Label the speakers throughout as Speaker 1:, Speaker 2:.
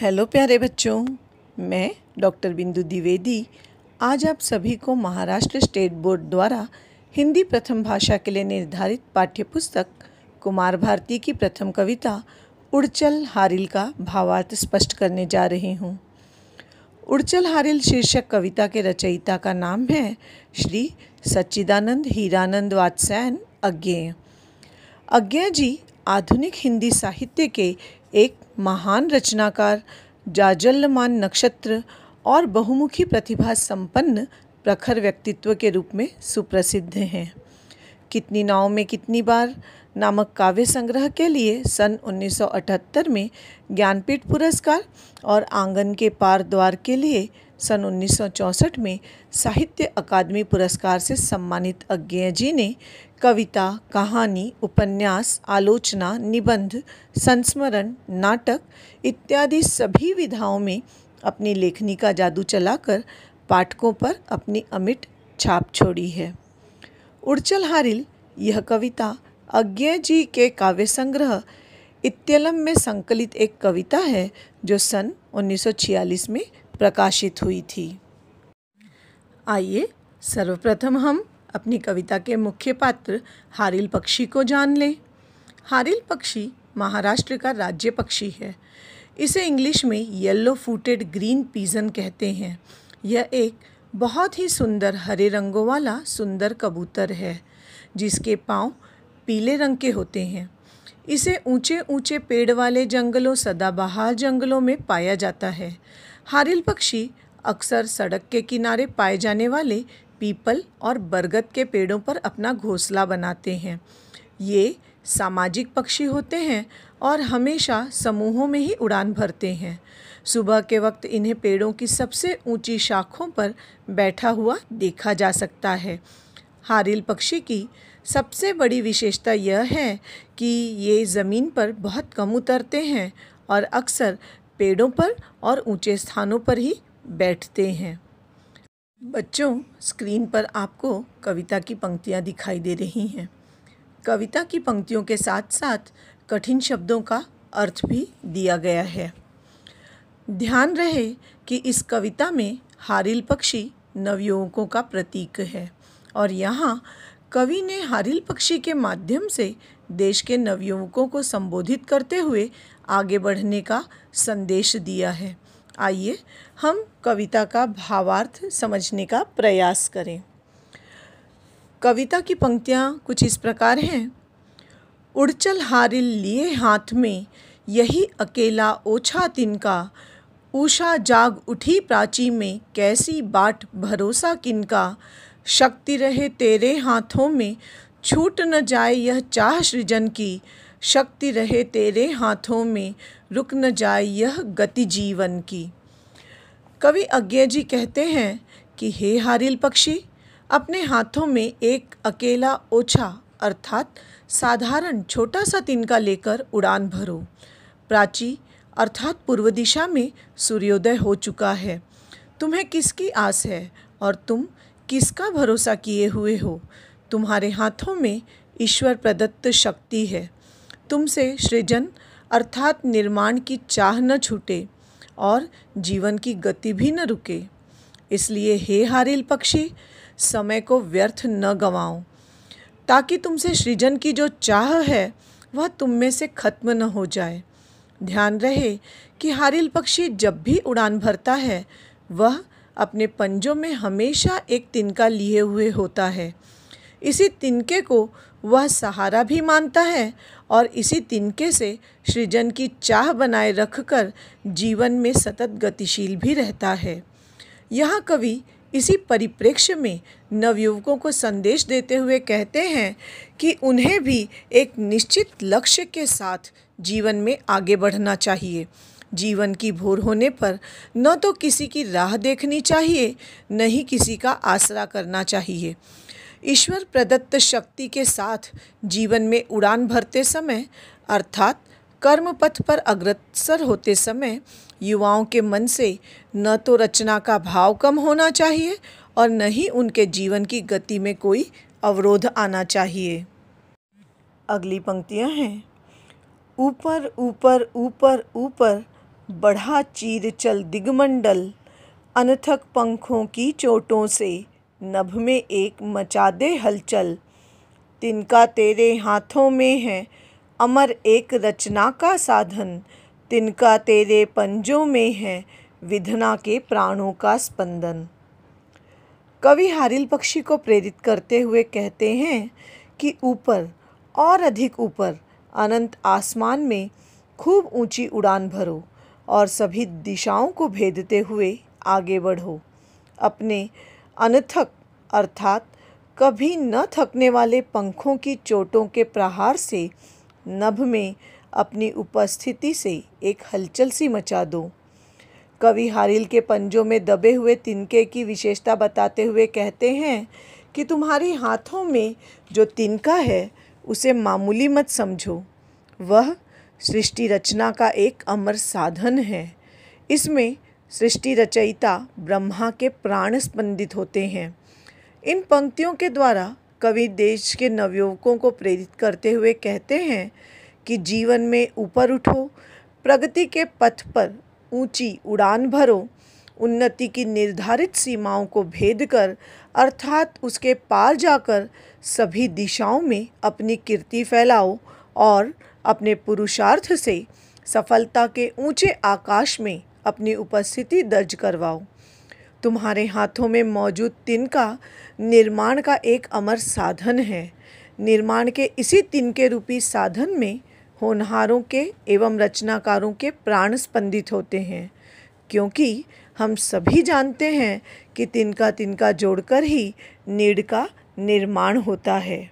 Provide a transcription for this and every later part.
Speaker 1: hello प्यारे बच्चों मैं डॉक्टर बिंदु द्विवेदी आज आप सभी को महाराष्ट्र स्टेट बोर्ड द्वारा हिंदी प्रथम भाषा के लिए निर्धारित पाठ्यपुस्तक कुमार भारती की प्रथम कविता उड़चल हारिल का भावार्थ स्पष्ट करने जा रही हूँ उड़चल हारिल शीर्षक कविता के रचयिता का नाम है श्री सच्चिदानंद हीरानंद वात्सैन अज्ञेय अज्ञेय जी आधुनिक हिंदी साहित्य के एक महान रचनाकार जाजल्यमान नक्षत्र और बहुमुखी प्रतिभा संपन्न प्रखर व्यक्तित्व के रूप में सुप्रसिद्ध हैं कितनी नाव में कितनी बार नामक काव्य संग्रह के लिए सन 1978 में ज्ञानपीठ पुरस्कार और आंगन के पार द्वार के लिए सन 1964 में साहित्य अकादमी पुरस्कार से सम्मानित अज्ञेय जी ने कविता कहानी उपन्यास आलोचना निबंध संस्मरण नाटक इत्यादि सभी विधाओं में अपनी लेखनी का जादू चलाकर पाठकों पर अपनी अमिट छाप छोड़ी है उड़चल हारिल यह कविता अज्ञेय जी के काव्य संग्रह इत्यलम में संकलित एक कविता है जो सन 1946 में प्रकाशित हुई थी आइए सर्वप्रथम हम अपनी कविता के मुख्य पात्र हारिल पक्षी को जान लें हारिल पक्षी महाराष्ट्र का राज्य पक्षी है इसे इंग्लिश में येलो फूटेड ग्रीन पीजन कहते हैं यह एक बहुत ही सुंदर हरे रंगों वाला सुंदर कबूतर है जिसके पाँव पीले रंग के होते हैं इसे ऊंचे ऊंचे पेड़ वाले जंगलों सदाबहार जंगलों में पाया जाता है हारिल पक्षी अक्सर सड़क के किनारे पाए जाने वाले पीपल और बरगद के पेड़ों पर अपना घोंसला बनाते हैं ये सामाजिक पक्षी होते हैं और हमेशा समूहों में ही उड़ान भरते हैं सुबह के वक्त इन्हें पेड़ों की सबसे ऊंची शाखों पर बैठा हुआ देखा जा सकता है हारिल पक्षी की सबसे बड़ी विशेषता यह है कि ये ज़मीन पर बहुत कम उतरते हैं और अक्सर पेड़ों पर और ऊंचे स्थानों पर ही बैठते हैं बच्चों स्क्रीन पर आपको कविता की पंक्तियाँ दिखाई दे रही हैं कविता की पंक्तियों के साथ साथ कठिन शब्दों का अर्थ भी दिया गया है ध्यान रहे कि इस कविता में हारिल पक्षी नवयुवकों का प्रतीक है और यहाँ कवि ने हारिल पक्षी के माध्यम से देश के नवयुवकों को संबोधित करते हुए आगे बढ़ने का संदेश दिया है आइए हम कविता का भावार्थ समझने का प्रयास करें कविता की पंक्तियाँ कुछ इस प्रकार हैं उड़चल हारिल लिए हाथ में यही अकेला ओछा तिनका ऊषा जाग उठी प्राची में कैसी बाट भरोसा किनका शक्ति रहे तेरे हाथों में छूट न जाए यह चाह सृजन की शक्ति रहे तेरे हाथों में रुक न जाए यह गति जीवन की कवि अज्ञा जी कहते हैं कि हे हारिल पक्षी अपने हाथों में एक अकेला ओछा अर्थात साधारण छोटा सा तिनका लेकर उड़ान भरो प्राची अर्थात पूर्व दिशा में सूर्योदय हो चुका है तुम्हें किसकी आस है और तुम किसका भरोसा किए हुए हो तुम्हारे हाथों में ईश्वर प्रदत्त शक्ति है तुमसे सृजन अर्थात निर्माण की चाह न छूटे और जीवन की गति भी न रुके इसलिए हे हारिल पक्षी समय को व्यर्थ न गंवाओ ताकि तुमसे सृजन की जो चाह है वह तुम में से खत्म न हो जाए ध्यान रहे कि हारिल पक्षी जब भी उड़ान भरता है वह अपने पंजों में हमेशा एक तिनका लिए हुए होता है इसी तिनके को वह सहारा भी मानता है और इसी तिनके से सृजन की चाह बनाए रखकर जीवन में सतत गतिशील भी रहता है यह कवि इसी परिप्रेक्ष्य में नवयुवकों को संदेश देते हुए कहते हैं कि उन्हें भी एक निश्चित लक्ष्य के साथ जीवन में आगे बढ़ना चाहिए जीवन की भोर होने पर न तो किसी की राह देखनी चाहिए न ही किसी का आसरा करना चाहिए ईश्वर प्रदत्त शक्ति के साथ जीवन में उड़ान भरते समय अर्थात कर्म पथ पर अग्रसर होते समय युवाओं के मन से न तो रचना का भाव कम होना चाहिए और न ही उनके जीवन की गति में कोई अवरोध आना चाहिए अगली पंक्तियां हैं ऊपर ऊपर ऊपर ऊपर बढ़ा चीर चल दिगमंडल अनथक पंखों की चोटों से नभ में एक मचा दे हलचल तिनका तेरे हाथों में है अमर एक रचना का साधन तिनका तेरे पंजों में है विधना के प्राणों का स्पंदन कवि हारिल पक्षी को प्रेरित करते हुए कहते हैं कि ऊपर और अधिक ऊपर अनंत आसमान में खूब ऊंची उड़ान भरो और सभी दिशाओं को भेदते हुए आगे बढ़ो अपने अनथक अर्थात कभी न थकने वाले पंखों की चोटों के प्रहार से नभ में अपनी उपस्थिति से एक हलचल सी मचा दो कवि हारिल के पंजों में दबे हुए तिनके की विशेषता बताते हुए कहते हैं कि तुम्हारे हाथों में जो तिनका है उसे मामूली मत समझो वह सृष्टि रचना का एक अमर साधन है इसमें सृष्टि रचयिता ब्रह्मा के प्राण स्पंदित होते हैं इन पंक्तियों के द्वारा कवि देश के नवयुवकों को प्रेरित करते हुए कहते हैं कि जीवन में ऊपर उठो प्रगति के पथ पर ऊंची उड़ान भरो उन्नति की निर्धारित सीमाओं को भेद कर अर्थात उसके पार जाकर सभी दिशाओं में अपनी कीर्ति फैलाओ और अपने पुरुषार्थ से सफलता के ऊंचे आकाश में अपनी उपस्थिति दर्ज करवाओ तुम्हारे हाथों में मौजूद तिनका निर्माण का एक अमर साधन है निर्माण के इसी तिनके रूपी साधन में होनहारों के एवं रचनाकारों के प्राण स्पंदित होते हैं क्योंकि हम सभी जानते हैं कि तिनका तिनका जोड़कर ही नीड का निर्माण होता है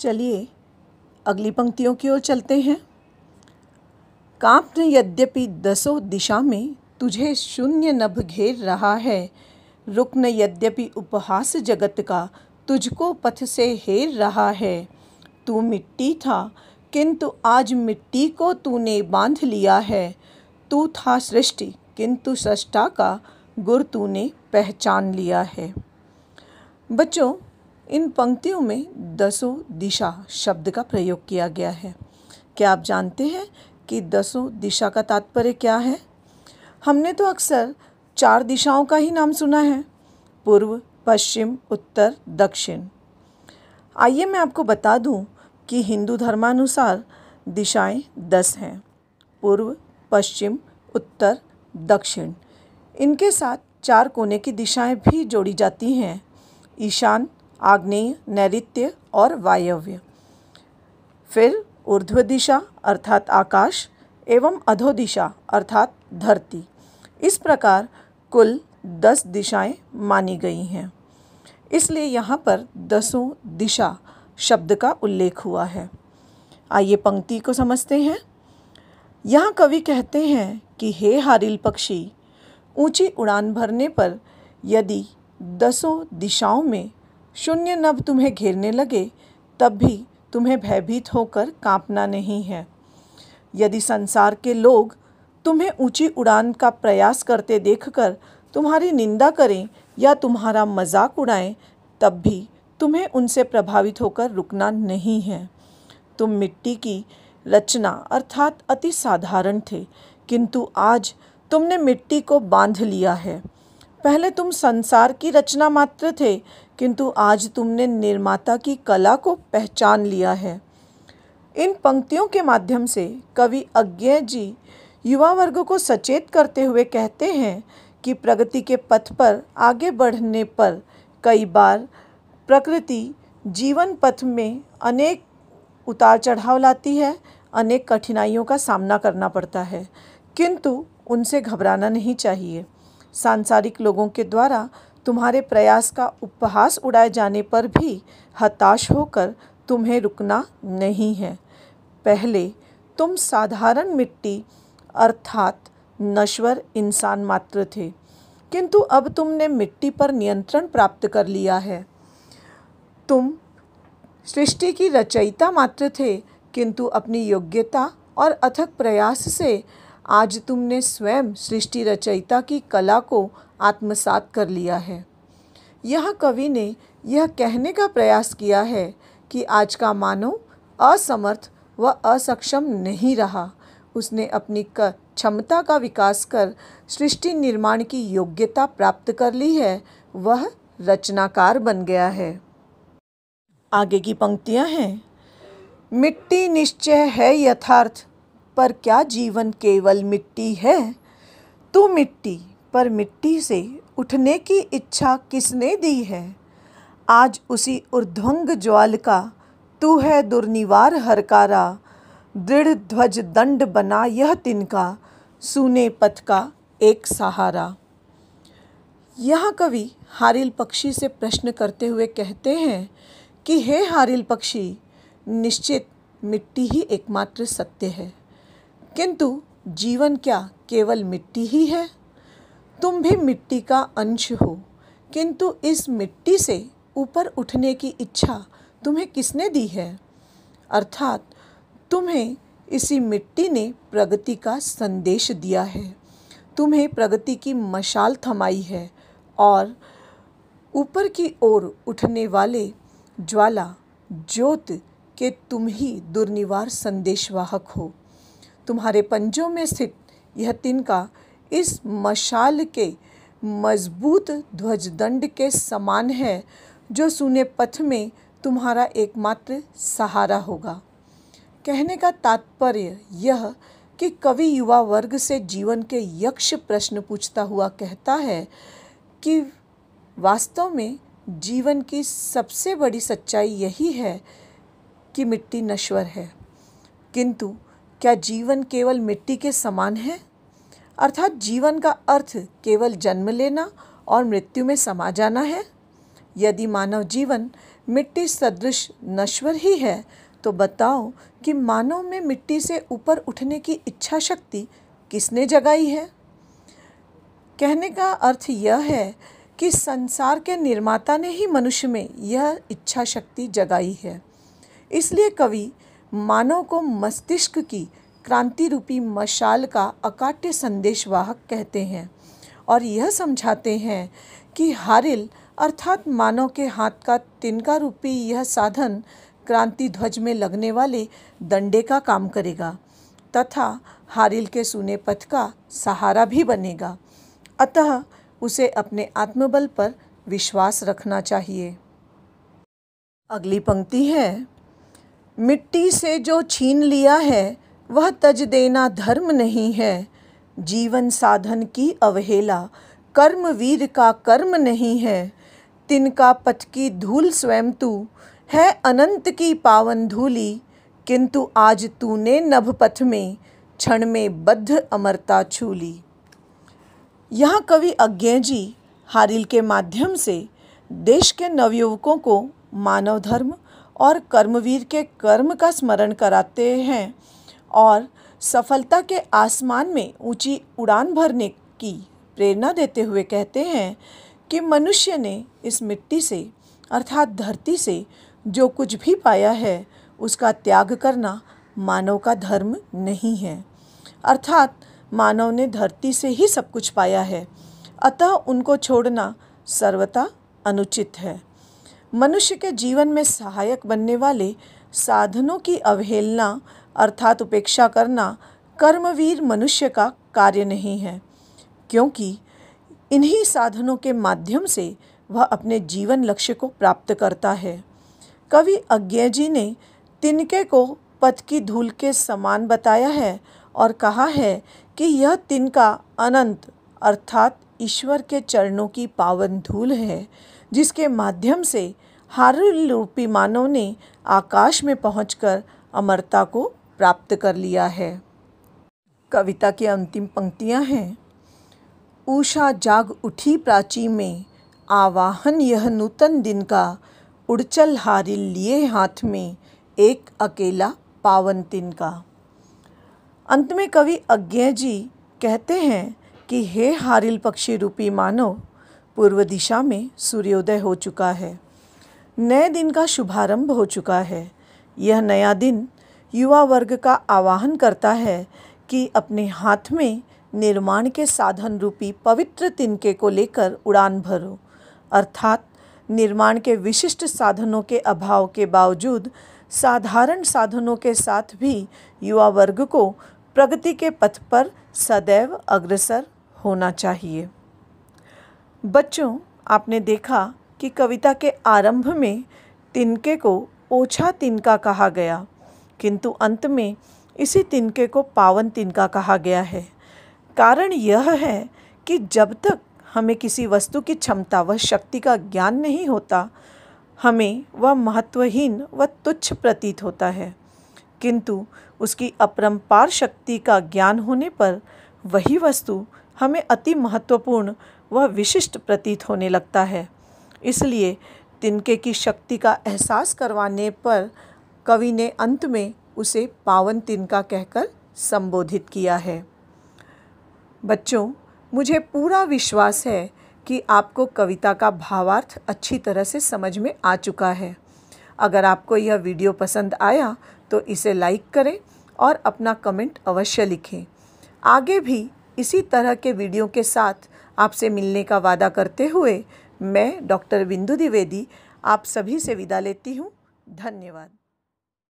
Speaker 1: चलिए अगली पंक्तियों की ओर चलते हैं कांपने यद्यपि दसों दिशा में तुझे शून्य नभ घेर रहा है रुक्न यद्यपि उपहास जगत का तुझको पथ से हेर रहा है तू मिट्टी था किंतु आज मिट्टी को तूने बांध लिया है तू था सृष्टि किंतु सृष्टा का गुर तूने पहचान लिया है बच्चों इन पंक्तियों में दसों दिशा शब्द का प्रयोग किया गया है क्या आप जानते हैं कि दसों दिशा का तात्पर्य क्या है हमने तो अक्सर चार दिशाओं का ही नाम सुना है पूर्व पश्चिम उत्तर दक्षिण आइए मैं आपको बता दूं कि हिंदू धर्मानुसार दिशाएं दस हैं पूर्व पश्चिम उत्तर दक्षिण इनके साथ चार कोने की दिशाएं भी जोड़ी जाती हैं ईशान आग्नेय नैऋत्य और वायव्य फिर ऊर्ध्व दिशा अर्थात आकाश एवं अधो दिशा अर्थात धरती इस प्रकार कुल दस दिशाएं मानी गई हैं इसलिए यहाँ पर दसों दिशा शब्द का उल्लेख हुआ है आइए पंक्ति को समझते हैं यहाँ कवि कहते हैं कि हे हारिल पक्षी ऊंची उड़ान भरने पर यदि दसों दिशाओं में शून्य नभ तुम्हें घेरने लगे तब भी तुम्हें भयभीत होकर कांपना नहीं है यदि संसार के लोग तुम्हें ऊंची उड़ान का प्रयास करते देखकर तुम्हारी निंदा करें या तुम्हारा मजाक उड़ाएं तब भी तुम्हें उनसे प्रभावित होकर रुकना नहीं है तुम मिट्टी की रचना अर्थात अति साधारण थे किंतु आज तुमने मिट्टी को बांध लिया है पहले तुम संसार की रचना मात्र थे किंतु आज तुमने निर्माता की कला को पहचान लिया है इन पंक्तियों के माध्यम से कवि अज्ञेय जी युवा वर्ग को सचेत करते हुए कहते हैं कि प्रगति के पथ पर आगे बढ़ने पर कई बार प्रकृति जीवन पथ में अनेक उतार चढ़ाव लाती है अनेक कठिनाइयों का सामना करना पड़ता है किंतु उनसे घबराना नहीं चाहिए सांसारिक लोगों के द्वारा तुम्हारे प्रयास का उपहास उड़ाए जाने पर भी हताश होकर तुम्हें रुकना नहीं है पहले तुम साधारण मिट्टी अर्थात नश्वर इंसान मात्र थे किंतु अब तुमने मिट्टी पर नियंत्रण प्राप्त कर लिया है तुम सृष्टि की रचयिता मात्र थे किंतु अपनी योग्यता और अथक प्रयास से आज तुमने स्वयं सृष्टि रचयिता की कला को आत्मसात कर लिया है यह कवि ने यह कहने का प्रयास किया है कि आज का मानव असमर्थ व असक्षम नहीं रहा उसने अपनी क्षमता का विकास कर सृष्टि निर्माण की योग्यता प्राप्त कर ली है वह रचनाकार बन गया है आगे की पंक्तियाँ हैं मिट्टी निश्चय है यथार्थ पर क्या जीवन केवल मिट्टी है तू तो मिट्टी पर मिट्टी से उठने की इच्छा किसने दी है आज उसी ऊर्ध्वंग ज्वाल का तू है दुर्निवार हरकारा दृढ़ ध्वज दंड बना यह तिनका सूने पथ का एक सहारा यह कवि हारिल पक्षी से प्रश्न करते हुए कहते हैं कि हे हारिल पक्षी निश्चित मिट्टी ही एकमात्र सत्य है किंतु जीवन क्या केवल मिट्टी ही है तुम भी मिट्टी का अंश हो किंतु इस मिट्टी से ऊपर उठने की इच्छा तुम्हें किसने दी है अर्थात तुम्हें इसी मिट्टी ने प्रगति का संदेश दिया है तुम्हें प्रगति की मशाल थमाई है और ऊपर की ओर उठने वाले ज्वाला ज्योत के तुम ही दुर्निवार संदेशवाहक हो तुम्हारे पंजों में स्थित यह तिनका इस मशाल के मजबूत ध्वजदंड के समान है जो सुने पथ में तुम्हारा एकमात्र सहारा होगा कहने का तात्पर्य यह कि कवि युवा वर्ग से जीवन के यक्ष प्रश्न पूछता हुआ कहता है कि वास्तव में जीवन की सबसे बड़ी सच्चाई यही है कि मिट्टी नश्वर है किंतु क्या जीवन केवल मिट्टी के समान है अर्थात जीवन का अर्थ केवल जन्म लेना और मृत्यु में समा जाना है यदि मानव जीवन मिट्टी सदृश नश्वर ही है तो बताओ कि मानव में मिट्टी से ऊपर उठने की इच्छा शक्ति किसने जगाई है कहने का अर्थ यह है कि संसार के निर्माता ने ही मनुष्य में यह इच्छा शक्ति जगाई है इसलिए कवि मानव को मस्तिष्क की क्रांति रूपी मशाल का अकाट्य संदेशवाहक कहते हैं और यह समझाते हैं कि हारिल अर्थात मानव के हाथ का तिनका रूपी यह साधन क्रांति ध्वज में लगने वाले दंडे का काम करेगा तथा हारिल के सूने पथ का सहारा भी बनेगा अतः उसे अपने आत्मबल पर विश्वास रखना चाहिए अगली पंक्ति है मिट्टी से जो छीन लिया है वह तज देना धर्म नहीं है जीवन साधन की अवहेला कर्म वीर का कर्म नहीं है तिनका पथ की धूल स्वयं तू है अनंत की पावन धूली किंतु आज तूने नभपथ में क्षण में बद्ध अमरता छू ली यहाँ कवि अज्ञे जी हारिल के माध्यम से देश के नवयुवकों को मानव धर्म और कर्मवीर के कर्म का स्मरण कराते हैं और सफलता के आसमान में ऊंची उड़ान भरने की प्रेरणा देते हुए कहते हैं कि मनुष्य ने इस मिट्टी से अर्थात धरती से जो कुछ भी पाया है उसका त्याग करना मानव का धर्म नहीं है अर्थात मानव ने धरती से ही सब कुछ पाया है अतः उनको छोड़ना सर्वथा अनुचित है मनुष्य के जीवन में सहायक बनने वाले साधनों की अवहेलना अर्थात उपेक्षा करना कर्मवीर मनुष्य का कार्य नहीं है क्योंकि इन्हीं साधनों के माध्यम से वह अपने जीवन लक्ष्य को प्राप्त करता है कवि अज्ञे जी ने तिनके को पथ की धूल के समान बताया है और कहा है कि यह तिनका अनंत अर्थात ईश्वर के चरणों की पावन धूल है जिसके माध्यम से हारूपी रूपी मानव ने आकाश में पहुंचकर अमरता को प्राप्त कर लिया है कविता की अंतिम पंक्तियां हैं ऊषा जाग उठी प्राची में आवाहन यह नूतन दिन का उड़चल हारिल लिए हाथ में एक अकेला पावन तिन का अंत में कवि अज्ञेय जी कहते हैं कि हे हारिल पक्षी रूपी मानव पूर्व दिशा में सूर्योदय हो चुका है नए दिन का शुभारंभ हो चुका है यह नया दिन युवा वर्ग का आवाहन करता है कि अपने हाथ में निर्माण के साधन रूपी पवित्र तिनके को लेकर उड़ान भरो अर्थात निर्माण के विशिष्ट साधनों के अभाव के बावजूद साधारण साधनों के साथ भी युवा वर्ग को प्रगति के पथ पर सदैव अग्रसर होना चाहिए बच्चों आपने देखा कि कविता के आरंभ में तिनके को ओछा तिनका कहा गया किंतु अंत में इसी तिनके को पावन तिनका कहा गया है कारण यह है कि जब तक हमें किसी वस्तु की क्षमता व शक्ति का ज्ञान नहीं होता हमें वह महत्वहीन व तुच्छ प्रतीत होता है किंतु उसकी अपरंपार शक्ति का ज्ञान होने पर वही वस्तु हमें अति महत्वपूर्ण व विशिष्ट प्रतीत होने लगता है इसलिए तिनके की शक्ति का एहसास करवाने पर कवि ने अंत में उसे पावन तिनका कहकर संबोधित किया है बच्चों मुझे पूरा विश्वास है कि आपको कविता का भावार्थ अच्छी तरह से समझ में आ चुका है अगर आपको यह वीडियो पसंद आया तो इसे लाइक करें और अपना कमेंट अवश्य लिखें आगे भी इसी तरह के वीडियो के साथ आपसे मिलने का वादा करते हुए मैं डॉक्टर बिंदु द्विवेदी आप सभी से विदा लेती हूँ धन्यवाद